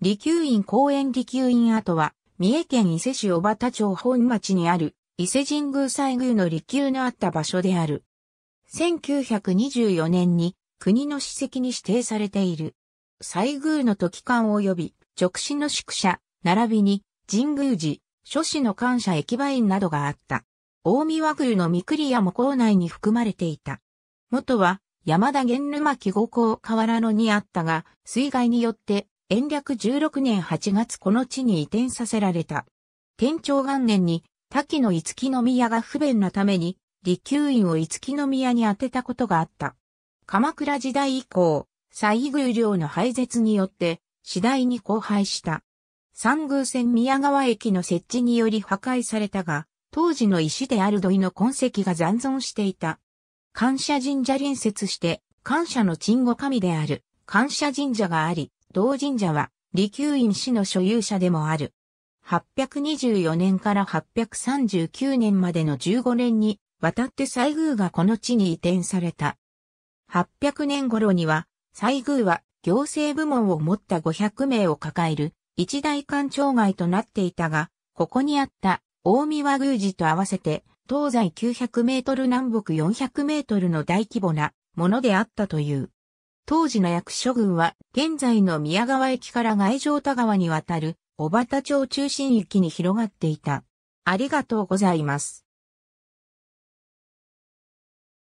利休院公園利休院跡は、三重県伊勢市小畑町本町にある、伊勢神宮西宮の利休のあった場所である。1924年に国の史跡に指定されている。西宮の時間及び、直進の宿舎、並びに、神宮寺、諸子の感謝駅場院などがあった。大見和宮の御栗屋も校内に含まれていた。元は、山田玄沼木五校河原野にあったが、水害によって延暦16年8月この地に移転させられた。天長元年に、滝の五木宮が不便なために、利休院を五木宮に当てたことがあった。鎌倉時代以降、西宮領の廃絶によって、次第に荒廃した。三宮線宮川駅の設置により破壊されたが、当時の石である土井の痕跡が残存していた。感謝神社隣接して、感謝の鎮護神である感謝神社があり、同神社は、利休院氏の所有者でもある。824年から839年までの15年に、渡って西宮がこの地に移転された。800年頃には、西宮は行政部門を持った500名を抱える一大官庁街となっていたが、ここにあった大宮宮寺と合わせて東西900メートル南北400メートルの大規模なものであったという。当時の役所群は、現在の宮川駅から外城田川に渡る、小畑町中心域に広がっていた。ありがとうございます。